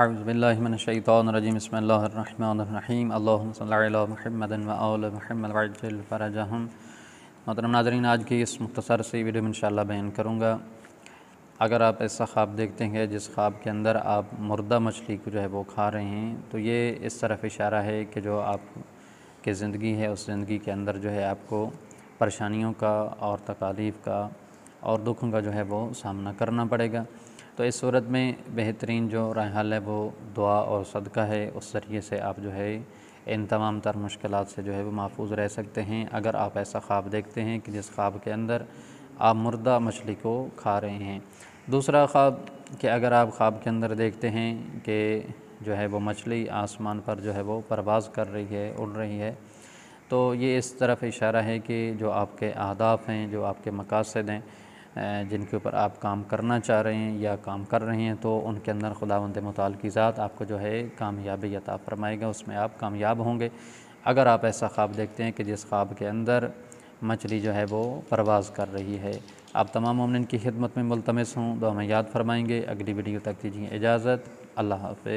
आउज़बिल्लिमिनशैतरजीम बसमीम नाजरीन आज की इस मुख्तसर से वीडियो में इनशाला बयान करूँगा अगर आप ऐसा ख्वाब देखते हैं जिस ख्वाब के अंदर आप मुर्दा मछली को जो है वो खा रहे हैं तो ये इस तरफ इशारा है कि जो आप की ज़िंदगी है उस ज़िंदगी के अंदर जो है आपको परेशानियों का और तकालीफ़ का और दुखों का जो है वो सामना करना पड़ेगा तो इस सूरत में बेहतरीन जो हल है वो दुआ और सदका है उस ज़रिए से आप जो है इन तमाम तर मुश्किल से जो है वो महफूज रह सकते हैं अगर आप ऐसा ख्वाब देखते हैं कि जिस ख्वाब के अंदर आप मुर्दा मछली को खा रहे हैं दूसरा ख्वाब कि अगर आप ख्वाब के अंदर देखते हैं कि जो है वो मछली आसमान पर जो है वो परवाज़ कर रही है उड़ रही है तो ये इस तरफ इशारा है कि जो आपके आहदाफ हैं जो आपके मकासद हैं जिनके ऊपर आप काम करना चाह रहे हैं या काम कर रहे हैं तो उनके अंदर खुदावंद मताल की ज़ात आपको जो है कामयाबी अता फरमाएगा उसमें आप कामयाब होंगे अगर आप ऐसा ख्वाब देखते हैं कि जिस ख्वाब के अंदर मछली जो है वो परवाज़ कर रही है आप तमाम ममिन की खिदमत में मुलतमस हूँ तो हमें याद फरमाएँगे अगली वीडियो तक दीजिए इजाज़त अल्लाह हाफ